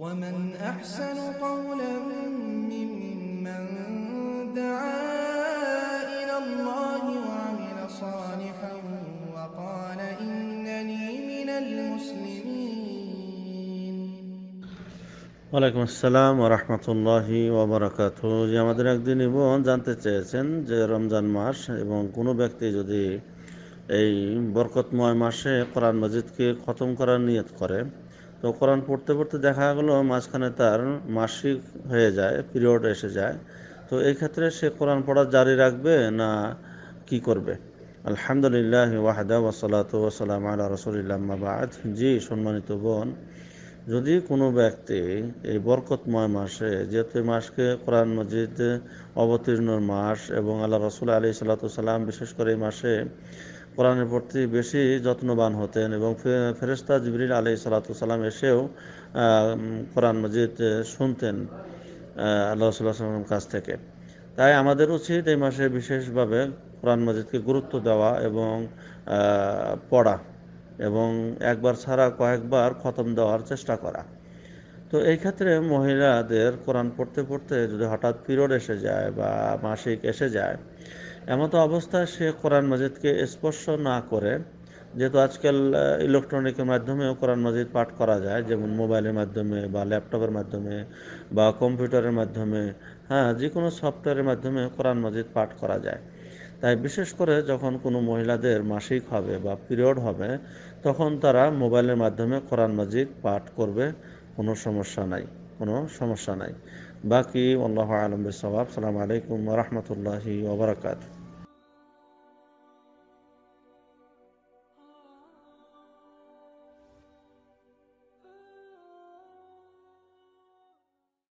ومن أحسن قولا ممن دعا إلى الله وعمل صالحا وقال إنني من المسلمين وعليكم السلام ورحمة الله وبركاته يا مدرك ديني بون جانت تشيسن جي رمضان مارش ابن كونو بكتي جدي এই বরকতময় মাসে কোরআন মজিদকে খতম করার নিয়ত করে তো কোরআন পড়তে পড়তে দেখা গেলো মাঝখানে তার মাসিক হয়ে যায় পিরিয়ড এসে যায় তো এই ক্ষেত্রে সে কোরআন পড়া জারি রাখবে না কি করবে আলহামদুলিল্লাহ ওয়াহাদা ওসলাত ওসালাম আল্লাহ রসুলিল্লাহ বাদ জি সম্মানিত বোন যদি কোনো ব্যক্তি এই বরকতময় মাসে যেহেতু মাসকে কোরআন মজিদ অবতীর্ণর মাস এবং আল্লাহ রসুল আলি সাল্লা সাল্লাম বিশেষ করে এই মাসে কোরআনের প্রতি বেশি যত্নবান হতেন এবং ফেরেস্তা জিবরিল আলি সালাতাম এসেও কোরআন মজিদ শুনতেন আল্লাহ সাল্লাহাম কাছ থেকে তাই আমাদের উচিত এই মাসে বিশেষভাবে কোরআন মজিদকে গুরুত্ব দেওয়া এবং পড়া এবং একবার ছাড়া কয়েকবার খতম দেওয়ার চেষ্টা করা তো এই ক্ষেত্রে মহিলাদের কোরআন পড়তে পড়তে যদি হঠাৎ পিরিয়ড এসে যায় বা মাসিক এসে যায় এমতো অবস্থায় সে কোরআন মাজিদকে স্পর্শ না করে যেহেতু আজকাল ইলেকট্রনিকের মাধ্যমেও কোরআন মাজিদ পাঠ করা যায় যেমন মোবাইলের মাধ্যমে বা ল্যাপটপের মাধ্যমে বা কম্পিউটারের মাধ্যমে হ্যাঁ যে কোনো সফটওয়্যারের মাধ্যমে কোরআন মজিদ পাঠ করা যায় তাই বিশেষ করে যখন কোনো মহিলাদের মাসিক হবে বা পিরিয়ড হবে তখন তারা মোবাইলের মাধ্যমে কোরআন মজিদ পাঠ করবে কোনো সমস্যা নাই কোনো সমস্যা নাই বাকি আল্লাহ আলম সবাব সালাম আলাইকুম রহমতুল্লাহি ওবরাকাতু